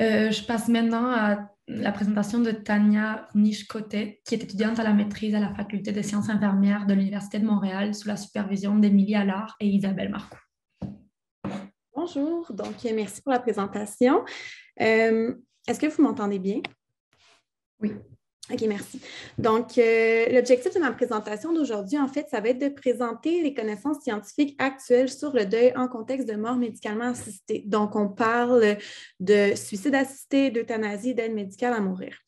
Euh, je passe maintenant à la présentation de Tania niche qui est étudiante à la maîtrise à la faculté des sciences infirmières de l'Université de Montréal sous la supervision d'Émilie Allard et Isabelle Marcoux. Bonjour, donc euh, merci pour la présentation. Euh, est-ce que vous m'entendez bien? Oui. OK, merci. Donc, euh, l'objectif de ma présentation d'aujourd'hui, en fait, ça va être de présenter les connaissances scientifiques actuelles sur le deuil en contexte de mort médicalement assistée. Donc, on parle de suicide assisté, d'euthanasie, d'aide médicale à mourir.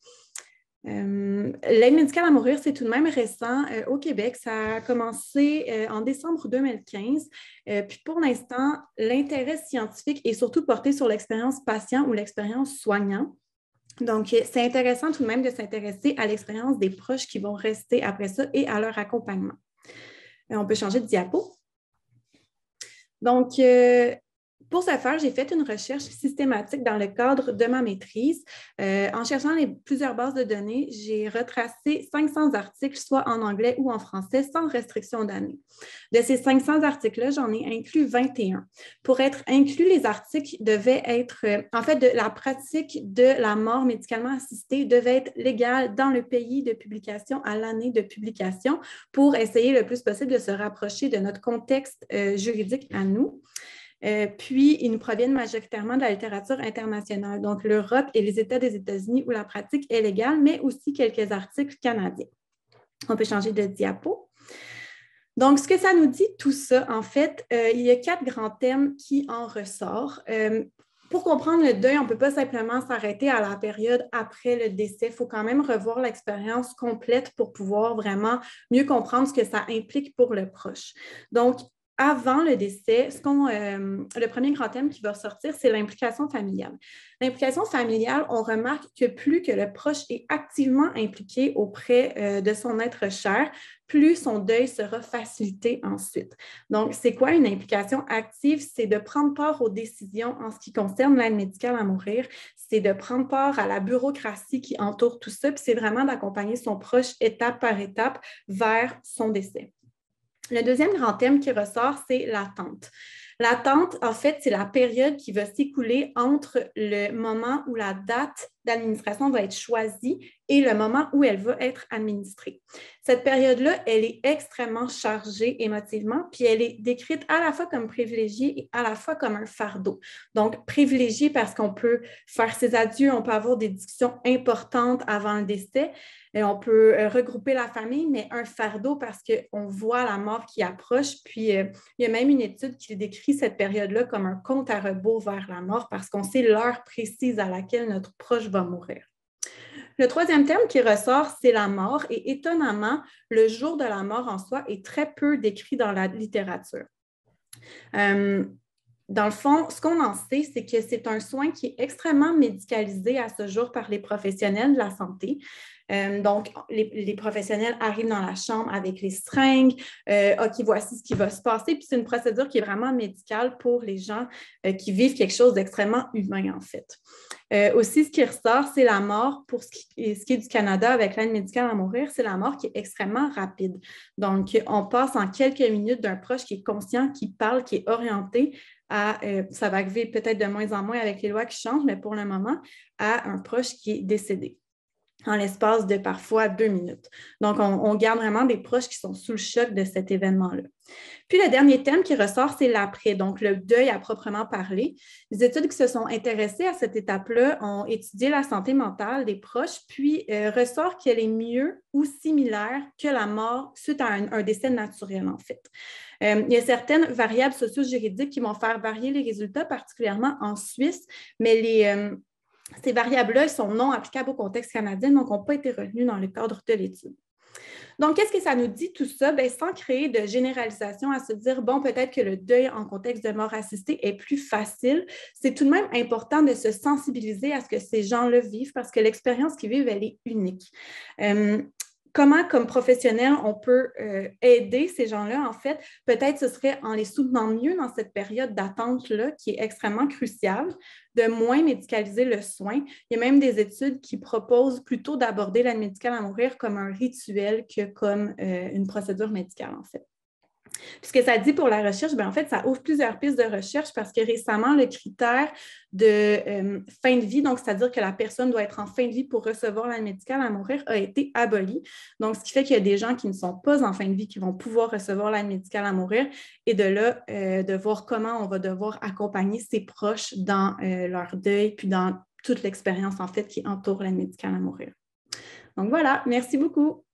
Euh, l'aide médicale à mourir, c'est tout de même récent euh, au Québec. Ça a commencé en décembre 2015. puis pour l'instant, l'intérêt scientifique est surtout porté sur l'expérience patient ou l'expérience soignant. Donc, c'est intéressant tout de même de s'intéresser à l'expérience des proches qui vont rester après ça et à leur accompagnement. Euh, on peut changer de diapo. Donc, euh, pour ce faire, j'ai fait une recherche systématique dans le cadre de ma maîtrise. Euh, en cherchant les plusieurs bases de données, j'ai retracé 500 articles, soit en anglais ou en français, sans restriction d'année. De ces 500 articles-là, j'en ai inclus 21. Pour être inclus, les articles devaient être, euh, en fait, de la pratique de la mort médicalement assistée devait être légale dans le pays de publication à l'année de publication pour essayer le plus possible de se rapprocher de notre contexte euh, juridique à nous. Euh, puis, ils nous proviennent majoritairement de la littérature internationale, donc l'Europe et les États des États-Unis où la pratique est légale, mais aussi quelques articles canadiens. On peut changer de diapo. Donc, ce que ça nous dit, tout ça, en fait, euh, il y a quatre grands thèmes qui en ressortent. Euh, pour comprendre le deuil, on ne peut pas simplement s'arrêter à la période après le décès. Il faut quand même revoir l'expérience complète pour pouvoir vraiment mieux comprendre ce que ça implique pour le proche. Donc, avant le décès, ce qu'on, euh, le premier grand thème qui va ressortir, c'est l'implication familiale. L'implication familiale, on remarque que plus que le proche est activement impliqué auprès euh, de son être cher, plus son deuil sera facilité ensuite. Donc, c'est quoi une implication active? C'est de prendre part aux décisions en ce qui concerne l'aide médicale à mourir, c'est de prendre part à la bureaucratie qui entoure tout ça, puis c'est vraiment d'accompagner son proche étape par étape vers son décès. Le deuxième grand thème qui ressort, c'est l'attente. L'attente, en fait, c'est la période qui va s'écouler entre le moment où la date d'administration va être choisie et le moment où elle va être administrée. Cette période-là, elle est extrêmement chargée émotivement, puis elle est décrite à la fois comme privilégiée et à la fois comme un fardeau. Donc, privilégiée parce qu'on peut faire ses adieux, on peut avoir des discussions importantes avant le décès, et on peut euh, regrouper la famille, mais un fardeau parce qu'on voit la mort qui approche. Puis, euh, il y a même une étude qui décrit cette période-là comme un compte à rebours vers la mort parce qu'on sait l'heure précise à laquelle notre proche va mourir. Le troisième thème qui ressort, c'est la mort. Et étonnamment, le jour de la mort en soi est très peu décrit dans la littérature. Euh, dans le fond, ce qu'on en sait, c'est que c'est un soin qui est extrêmement médicalisé à ce jour par les professionnels de la santé. Euh, donc, les, professionnels arrivent dans la chambre avec les seringues. Euh, OK, voici ce qui va se passer. Puis c'est une procédure qui est vraiment médicale pour les gens euh, qui vivent quelque chose d'extrêmement humain, en fait. Euh, aussi, ce qui ressort, c'est la mort pour ce qui, est du Canada avec l'aide médicale à mourir, c'est la mort qui est extrêmement rapide. Donc, on passe en quelques minutes d'un proche qui est conscient, qui parle, qui est orienté à, ça va arriver peut-être de moins en moins avec les lois qui changent, mais pour le moment, à un proche qui est décédé en l'espace de parfois deux minutes. Donc, on, garde vraiment des proches qui sont sous le choc de cet événement-là. Puis, le dernier thème qui ressort, c'est l'après, donc le deuil à proprement parler. Les études qui se sont intéressées à cette étape-là ont étudié la santé mentale des proches, puis euh, ressort qu'elle est mieux ou similaire que la mort suite à un, décès naturel, en fait. Euh, il y a certaines variables socio-juridiques qui vont faire varier les résultats, particulièrement en Suisse, mais les... Euh, ces variables-là sont non applicables au contexte canadien, donc n'ont pas été retenues dans le cadre de l'étude. Donc, qu'est-ce que ça nous dit tout ça? Ben, sans créer de généralisation à se dire, bon, peut-être que le deuil en contexte de mort assistée est plus facile, c'est tout de même important de se sensibiliser à ce que ces gens-là vivent parce que l'expérience qu'ils vivent, elle est unique. Euh, comment, comme professionnel, on peut euh, aider ces gens-là, en fait, peut-être ce serait en les soutenant mieux dans cette période d'attente-là qui est extrêmement cruciale, de moins médicaliser le soin. Il y a même des études qui proposent plutôt d'aborder l'aide médicale à mourir comme un rituel que comme euh, une procédure médicale, en fait. Puisque ce que ça dit pour la recherche, ben, en fait, ça ouvre plusieurs pistes de recherche parce que récemment, le critère de euh, fin de vie, donc c'est-à-dire que la personne doit être en fin de vie pour recevoir l'aide médicale à mourir, a été aboli. Donc, ce qui fait qu'il y a des gens qui ne sont pas en fin de vie qui vont pouvoir recevoir l'aide médicale à mourir et de là, euh, de voir comment on va devoir accompagner ses proches dans euh, leur deuil puis dans toute l'expérience, en fait, qui entoure l'aide médicale à mourir. Donc voilà, merci beaucoup.